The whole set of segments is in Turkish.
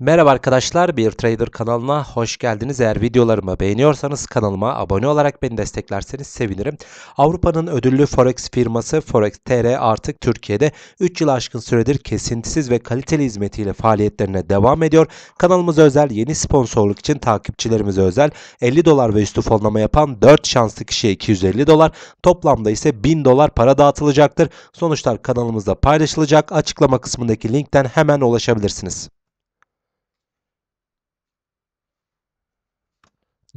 Merhaba arkadaşlar, Bir Trader kanalına hoş geldiniz. Eğer videolarımı beğeniyorsanız kanalıma abone olarak beni desteklerseniz sevinirim. Avrupa'nın ödüllü Forex firması Forex TR artık Türkiye'de 3 yıl aşkın süredir kesintisiz ve kaliteli hizmetiyle faaliyetlerine devam ediyor. Kanalımız özel yeni sponsorluk için takipçilerimize özel 50 dolar ve üstü fonlama yapan 4 şanslı kişiye 250 dolar, toplamda ise 1000 dolar para dağıtılacaktır. Sonuçlar kanalımızda paylaşılacak. Açıklama kısmındaki linkten hemen ulaşabilirsiniz.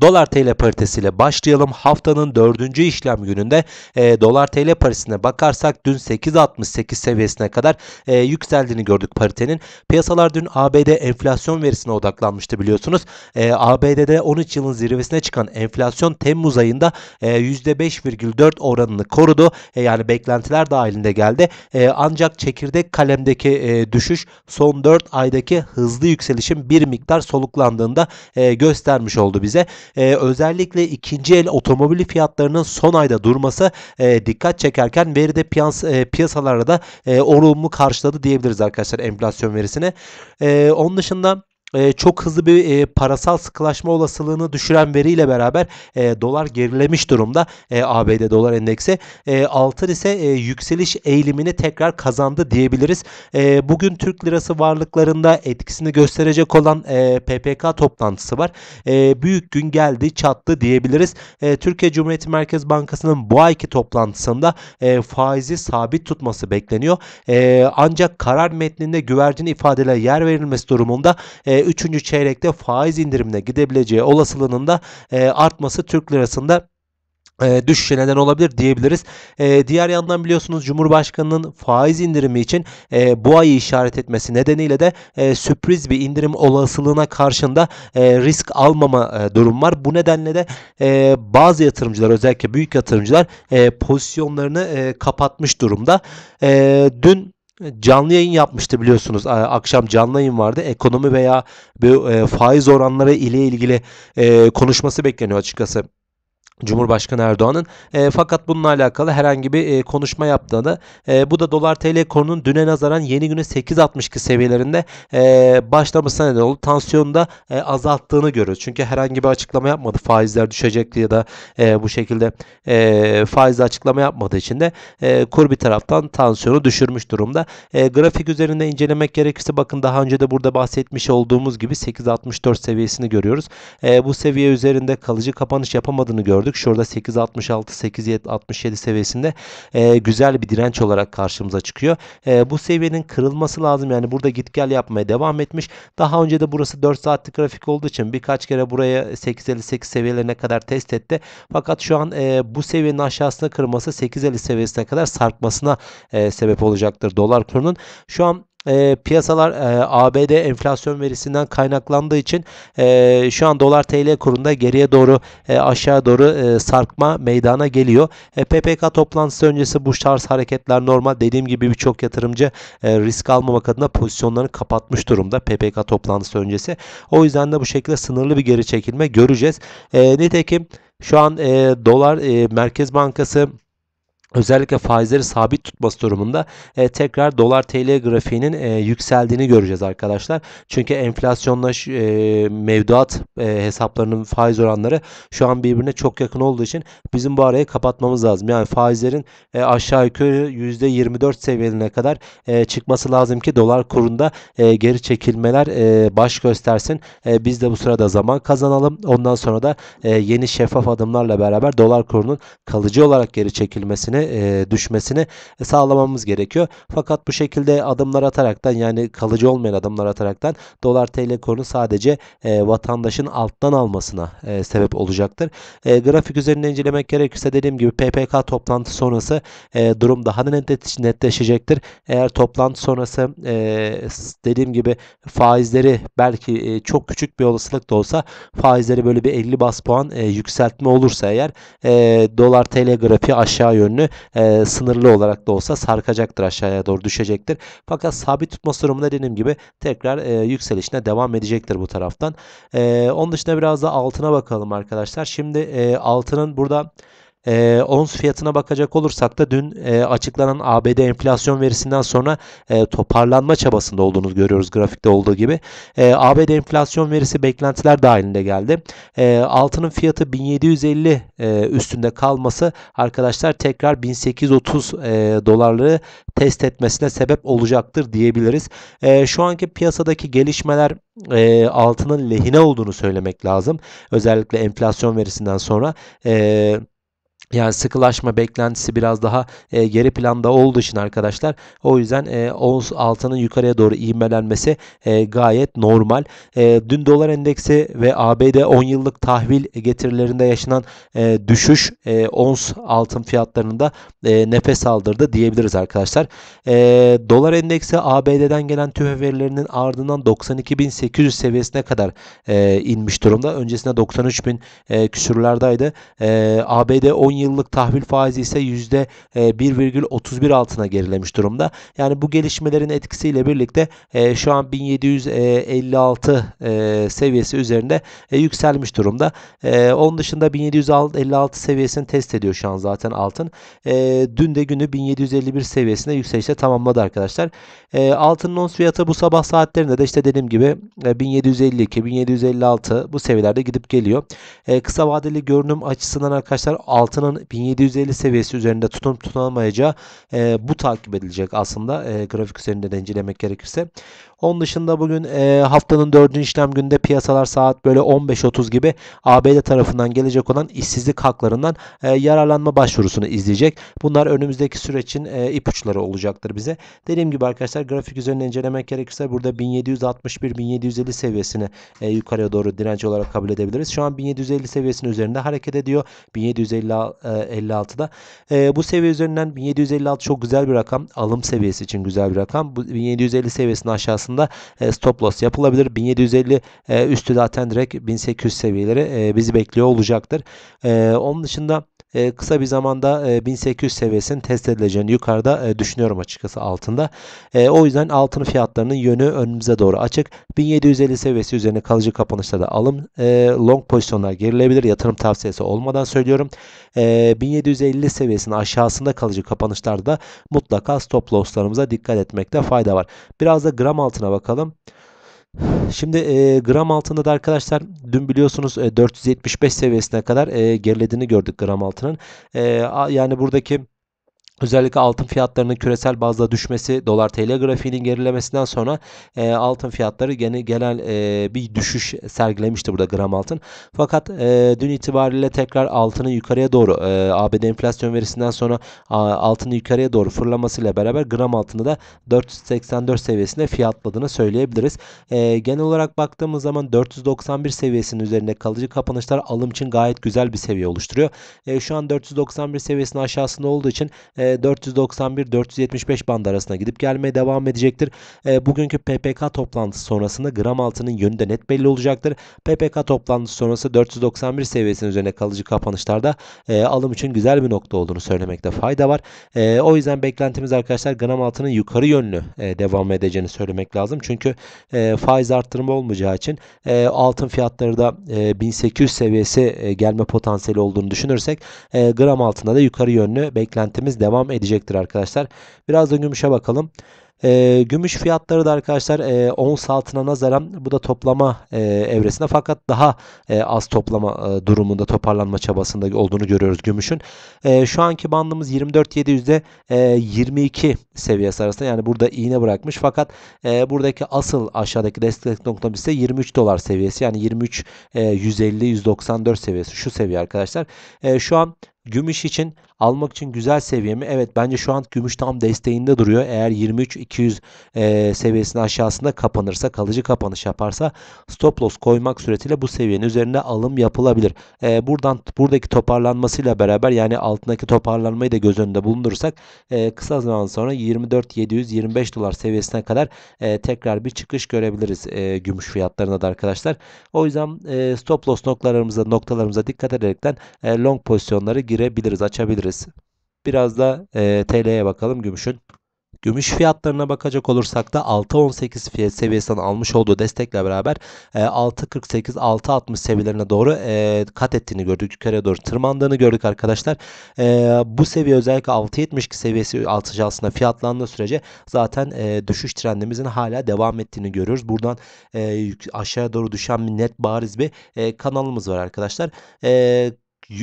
Dolar TL paritesiyle başlayalım. Haftanın dördüncü işlem gününde e, dolar TL paritesine bakarsak dün 8.68 seviyesine kadar e, yükseldiğini gördük paritenin. Piyasalar dün ABD enflasyon verisine odaklanmıştı biliyorsunuz. E, ABD'de 13 yılın zirvesine çıkan enflasyon Temmuz ayında e, %5,4 oranını korudu. E, yani beklentiler dahilinde geldi. E, ancak çekirdek kalemdeki e, düşüş son 4 aydaki hızlı yükselişin bir miktar soluklandığında e, göstermiş oldu bize e, özellikle ikinci el otomobili fiyatlarının son ayda durması e, dikkat çekerken veride piyas, e, piyasalara da e, olumlu karşıladı diyebiliriz arkadaşlar enflasyon verisine. E, onun dışında e, çok hızlı bir e, parasal sıkılaşma olasılığını düşüren veriyle beraber e, dolar gerilemiş durumda ABD dolar endeksi. E, altın ise yükseliş eğilimini tekrar kazandı diyebiliriz. bugün Türk lirası varlıklarında etkisini gösterecek olan PPK toplantısı var. büyük gün geldi çattı diyebiliriz. Türkiye Cumhuriyeti Merkez Bankası'nın bu ayki toplantısında faizi sabit tutması bekleniyor. ancak karar metninde güvercin ifadeler yer verilmesi durumunda 3. çeyrekte faiz indirimine gidebileceği olasılığının da e, artması Türk lirasında e, düşüşe neden olabilir diyebiliriz. E, diğer yandan biliyorsunuz Cumhurbaşkanı'nın faiz indirimi için e, bu ayı işaret etmesi nedeniyle de e, sürpriz bir indirim olasılığına karşında risk almama durum var. Bu nedenle de bazı yatırımcılar özellikle büyük yatırımcılar pozisyonlarını kapatmış durumda. dün canlı yayın yapmıştı biliyorsunuz. Akşam canlı yayın vardı. Ekonomi veya e, faiz oranları ile ilgili e, konuşması bekleniyor açıkçası. Cumhurbaşkanı Erdoğan'ın e, fakat bununla alakalı herhangi bir e, konuşma yaptığını e, bu da dolar tl konunun düne nazaran yeni güne 8.62 seviyelerinde e, başlamasına neden oldu. Tansiyonu da e, azalttığını görüyoruz. Çünkü herhangi bir açıklama yapmadı. Faizler düşecekti ya da e, bu şekilde e, faizle açıklama yapmadığı için de e, kur bir taraftan tansiyonu düşürmüş durumda. E, grafik üzerinde incelemek gerekirse bakın daha önce de burada bahsetmiş olduğumuz gibi 8.64 seviyesini görüyoruz. E, bu seviye üzerinde kalıcı kapanış yapamadığını görüyoruz gördük. Şurada 8.66-8.67 seviyesinde e, güzel bir direnç olarak karşımıza çıkıyor. E, bu seviyenin kırılması lazım. Yani burada git gel yapmaya devam etmiş. Daha önce de burası 4 saatlik grafik olduğu için birkaç kere buraya 8.58 seviyelerine kadar test etti. Fakat şu an e, bu seviyenin aşağısına kırılması 8.50 seviyesine kadar sarkmasına e, sebep olacaktır dolar kurunun. Şu an e, piyasalar e, ABD enflasyon verisinden kaynaklandığı için e, şu an dolar TL kurunda geriye doğru e, aşağı doğru e, sarkma meydana geliyor. E, PPK toplantısı öncesi bu tarz hareketler normal. Dediğim gibi birçok yatırımcı e, risk almamak adına pozisyonlarını kapatmış durumda PPK toplantısı öncesi. O yüzden de bu şekilde sınırlı bir geri çekilme göreceğiz. E, nitekim şu an e, dolar e, Merkez Bankası özellikle faizleri sabit tutması durumunda e, tekrar dolar TL grafiğinin e, yükseldiğini göreceğiz arkadaşlar. Çünkü enflasyonla e, mevduat e, hesaplarının faiz oranları şu an birbirine çok yakın olduğu için bizim bu arayı kapatmamız lazım. Yani faizlerin e, aşağı yukarı %24 seviyeline kadar e, çıkması lazım ki dolar kurunda e, geri çekilmeler e, baş göstersin. E, biz de bu sırada zaman kazanalım. Ondan sonra da e, yeni şeffaf adımlarla beraber dolar kurunun kalıcı olarak geri çekilmesini e, düşmesini sağlamamız gerekiyor. Fakat bu şekilde adımlar ataraktan yani kalıcı olmayan adımlar ataraktan dolar TL kurunu sadece e, vatandaşın alttan almasına e, sebep olacaktır. E, grafik üzerinde incelemek gerekirse dediğim gibi PPK toplantı sonrası e, durum daha net, netleşecektir. Eğer toplantı sonrası e, dediğim gibi faizleri belki e, çok küçük bir olasılık da olsa faizleri böyle bir 50 bas puan e, yükseltme olursa eğer e, dolar TL grafiği aşağı yönlü e, sınırlı olarak da olsa sarkacaktır aşağıya doğru düşecektir. Fakat sabit tutması durumunda dediğim gibi tekrar e, yükselişine devam edecektir bu taraftan. E, onun dışında biraz da altına bakalım arkadaşlar. Şimdi e, altının burada e, ons fiyatına bakacak olursak da dün e, açıklanan ABD enflasyon verisinden sonra e, toparlanma çabasında olduğunu görüyoruz grafikte olduğu gibi. E, ABD enflasyon verisi beklentiler dahilinde geldi. E, altının fiyatı 1750 e, üstünde kalması arkadaşlar tekrar 1830 e, dolarlığı test etmesine sebep olacaktır diyebiliriz. E, şu anki piyasadaki gelişmeler e, altının lehine olduğunu söylemek lazım. Özellikle enflasyon verisinden sonra. E, yani sıkılaşma beklentisi biraz daha e, geri planda olduğu için arkadaşlar o yüzden e, ons altının yukarıya doğru ivmelenmesi e, gayet normal. E, dün dolar endeksi ve ABD 10 yıllık tahvil getirilerinde yaşanan e, düşüş e, ons altın fiyatlarında e, nefes aldırdı diyebiliriz arkadaşlar. E, dolar endeksi ABD'den gelen tüfe verilerinin ardından 92.800 seviyesine kadar e, inmiş durumda. Öncesinde 93.000 e, küsürlerdeydi. E, ABD 10 yıllık tahvil faizi ise %1,31 e, altına gerilemiş durumda. Yani bu gelişmelerin etkisiyle birlikte e, şu an 1756 e, seviyesi üzerinde yükselmiş durumda. Onun dışında 1756 seviyesini test ediyor şu an zaten altın. Dün de günü 1751 seviyesinde yükselişte tamamladı arkadaşlar. Altının ons fiyatı bu sabah saatlerinde de işte dediğim gibi 1752, 1756 bu seviyelerde gidip geliyor. Kısa vadeli görünüm açısından arkadaşlar altın piyasanın 1750 seviyesi üzerinde tutup tutunamayacağı e, bu takip edilecek aslında e, grafik üzerinde de incelemek gerekirse. Onun dışında bugün e, haftanın 4. işlem günde piyasalar saat böyle 15.30 gibi ABD tarafından gelecek olan işsizlik haklarından e, yararlanma başvurusunu izleyecek. Bunlar önümüzdeki süreçin e, ipuçları olacaktır bize. Dediğim gibi arkadaşlar grafik üzerinde incelemek gerekirse burada 1761-1750 seviyesini e, yukarıya doğru direnç olarak kabul edebiliriz. Şu an 1750 seviyesinin üzerinde hareket ediyor. 1750 1756'da. E, e, bu seviye üzerinden 1756 çok güzel bir rakam. Alım seviyesi için güzel bir rakam. Bu 1750 seviyesinin aşağısında e, stop loss yapılabilir. 1750 e, üstü zaten direkt 1800 seviyeleri e, bizi bekliyor olacaktır. E, onun dışında ee, kısa bir zamanda e, 1800 seviyesinin test edileceğini yukarıda e, düşünüyorum açıkçası altında. E, o yüzden altın fiyatlarının yönü önümüze doğru açık. 1750 seviyesi üzerine kalıcı kapanışta da alım e, long pozisyonlar gerilebilir. Yatırım tavsiyesi olmadan söylüyorum. 1750 seviyesinin aşağısında kalıcı kapanışlarda mutlaka stop losslarımıza dikkat etmekte fayda var. Biraz da gram altına bakalım. Şimdi e, gram altında da arkadaşlar dün biliyorsunuz e, 475 seviyesine kadar e, gerilediğini gördük gram altının. E, a, yani buradaki Özellikle altın fiyatlarının küresel bazda düşmesi, dolar TL grafiğinin gerilemesinden sonra e, altın fiyatları gene genel e, bir düşüş sergilemişti burada gram altın. Fakat e, dün itibariyle tekrar altının yukarıya doğru e, ABD enflasyon verisinden sonra a, altının yukarıya doğru fırlamasıyla beraber gram altını da 484 seviyesinde fiyatladığını söyleyebiliriz. E, genel olarak baktığımız zaman 491 seviyesinin üzerinde kalıcı kapanışlar alım için gayet güzel bir seviye oluşturuyor. E, şu an 491 seviyesinin aşağısında olduğu için e, 491-475 band arasına gidip gelmeye devam edecektir. E, bugünkü PPK toplantısı sonrasında gram altının yönü de net belli olacaktır. PPK toplantısı sonrası 491 seviyesinin üzerine kalıcı kapanışlarda e, alım için güzel bir nokta olduğunu söylemekte fayda var. E, o yüzden beklentimiz arkadaşlar gram altının yukarı yönlü devam edeceğini söylemek lazım. Çünkü faiz arttırma olmayacağı için altın fiyatları da 1800 seviyesi gelme potansiyeli olduğunu düşünürsek gram altında da yukarı yönlü beklentimiz devam devam edecektir arkadaşlar. Biraz da gümüşe bakalım. E, gümüş fiyatları da arkadaşlar e, ons altına nazaran bu da toplama e, evresinde fakat daha e, az toplama e, durumunda toparlanma çabasında olduğunu görüyoruz gümüşün. E, şu anki bandımız 24.700'de e, 22 seviyesi arasında yani burada iğne bırakmış fakat e, buradaki asıl aşağıdaki destek noktamız ise 23 dolar seviyesi yani 23 e, 150 194 seviyesi şu seviye arkadaşlar. E, şu an gümüş için almak için güzel seviye mi? Evet bence şu an gümüş tam desteğinde duruyor. Eğer 23-200 e, seviyesinin aşağısında kapanırsa kalıcı kapanış yaparsa stop loss koymak suretiyle bu seviyenin üzerine alım yapılabilir. E, buradan buradaki toparlanmasıyla beraber yani altındaki toparlanmayı da göz önünde bulundurursak e, kısa zaman sonra 24-700-25 dolar seviyesine kadar e, tekrar bir çıkış görebiliriz e, gümüş fiyatlarına da arkadaşlar. O yüzden e, stop loss noktalarımıza noktalarımıza dikkat ederekten e, long pozisyonları girebiliriz açabiliriz diyebiliriz. Biraz da e, TL'ye bakalım gümüşün. Gümüş fiyatlarına bakacak olursak da 6.18 fiyat seviyesinden almış olduğu destekle beraber 6.48-6.60 seviyelerine doğru kat ettiğini gördük. Yukarıya doğru tırmandığını gördük arkadaşlar. Bu seviye özellikle 6.72 seviyesi altıcı altında fiyatlandığı sürece zaten düşüş trendimizin hala devam ettiğini görüyoruz. Buradan aşağıya doğru düşen bir net bariz bir kanalımız var arkadaşlar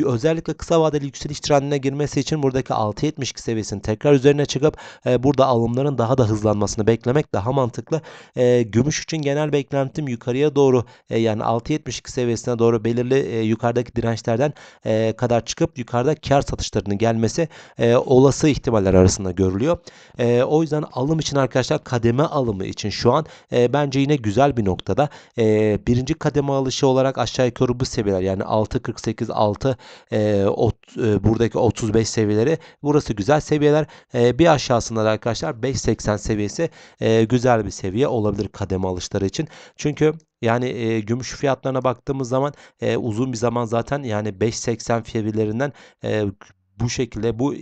özellikle kısa vadeli yükseliş trendine girmesi için buradaki 6.72 seviyesinin tekrar üzerine çıkıp e, burada alımların daha da hızlanmasını beklemek daha mantıklı. E, gümüş için genel beklentim yukarıya doğru e, yani 6.72 seviyesine doğru belirli e, yukarıdaki dirençlerden e, kadar çıkıp yukarıda kar satışlarının gelmesi e, olası ihtimaller arasında görülüyor. E, o yüzden alım için arkadaşlar kademe alımı için şu an e, bence yine güzel bir noktada. E, birinci kademe alışı olarak aşağı yukarı bu seviyeler yani 6.48 6 36 e, ot, e, buradaki 35 seviyeleri. Burası güzel seviyeler. E, bir aşağısında da arkadaşlar 5.80 seviyesi e, güzel bir seviye olabilir kademe alışları için. Çünkü yani e, gümüş fiyatlarına baktığımız zaman e, uzun bir zaman zaten yani 5.80 seviyelerinden e, bu şekilde bu e,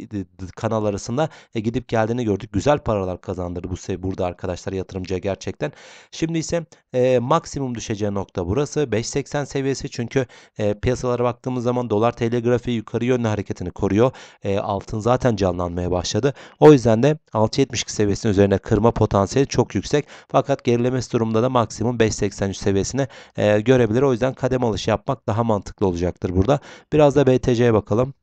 kanal arasında e, gidip geldiğini gördük. Güzel paralar kazandırdı bu sev burada arkadaşlar yatırımcıya gerçekten. Şimdi ise e, maksimum düşeceği nokta burası. 5.80 seviyesi çünkü e, piyasalara baktığımız zaman dolar TL grafiği yukarı yönlü hareketini koruyor. E, altın zaten canlanmaya başladı. O yüzden de 6.72 seviyesinin üzerine kırma potansiyeli çok yüksek. Fakat gerilemesi durumunda da maksimum 5.83 seviyesine e, görebilir. O yüzden kademe alış yapmak daha mantıklı olacaktır burada. Biraz da BTC'ye bakalım.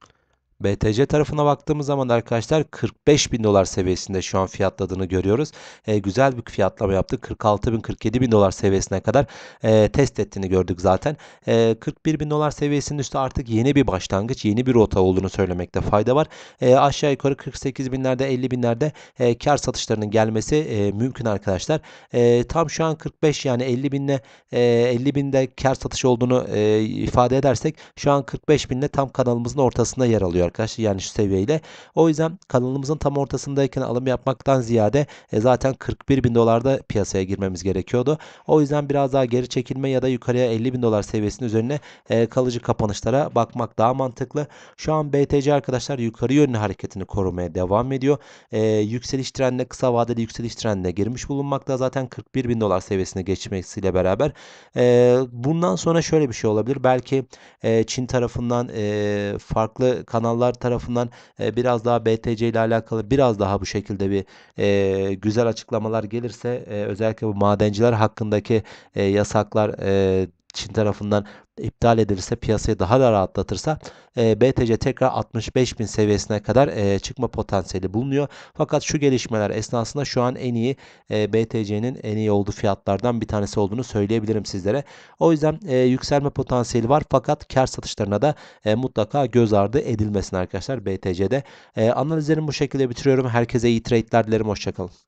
BTC tarafına baktığımız zaman arkadaşlar 45 bin dolar seviyesinde şu an fiyatladığını görüyoruz. E, güzel bir fiyatlama yaptı. 46 bin 47 bin dolar seviyesine kadar e, test ettiğini gördük zaten. E, 41 bin dolar seviyesinin üstü artık yeni bir başlangıç, yeni bir rota olduğunu söylemekte fayda var. E, aşağı yukarı 48 binlerde 50 binlerde e, kar satışlarının gelmesi e, mümkün arkadaşlar. E, tam şu an 45 yani 50 binle e, 50 binde kar satışı olduğunu e, ifade edersek şu an 45 binle tam kanalımızın ortasında yer alıyor oluyor arkadaşlar. Yani şu seviyeyle. O yüzden kanalımızın tam ortasındayken alım yapmaktan ziyade e, zaten 41 bin dolarda piyasaya girmemiz gerekiyordu. O yüzden biraz daha geri çekilme ya da yukarıya 50 bin dolar seviyesinin üzerine e, kalıcı kapanışlara bakmak daha mantıklı. Şu an BTC arkadaşlar yukarı yönlü hareketini korumaya devam ediyor. E, yükseliş trendine kısa vadeli yükseliş trendine girmiş bulunmakta. Zaten 41 bin dolar seviyesine geçmesiyle beraber. E, bundan sonra şöyle bir şey olabilir. Belki e, Çin tarafından e, farklı kanal kanallar tarafından e, biraz daha BTC ile alakalı biraz daha bu şekilde bir e, güzel açıklamalar gelirse e, özellikle bu madenciler hakkındaki e, yasaklar e, Çin tarafından iptal edilirse piyasayı daha da rahatlatırsa e, BTC tekrar 65 bin seviyesine kadar e, çıkma potansiyeli bulunuyor. Fakat şu gelişmeler esnasında şu an en iyi e, BTC'nin en iyi olduğu fiyatlardan bir tanesi olduğunu söyleyebilirim sizlere. O yüzden e, yükselme potansiyeli var fakat kar satışlarına da e, mutlaka göz ardı edilmesin arkadaşlar BTC'de. E, analizlerimi bu şekilde bitiriyorum. Herkese iyi trade'ler dilerim. Hoşçakalın.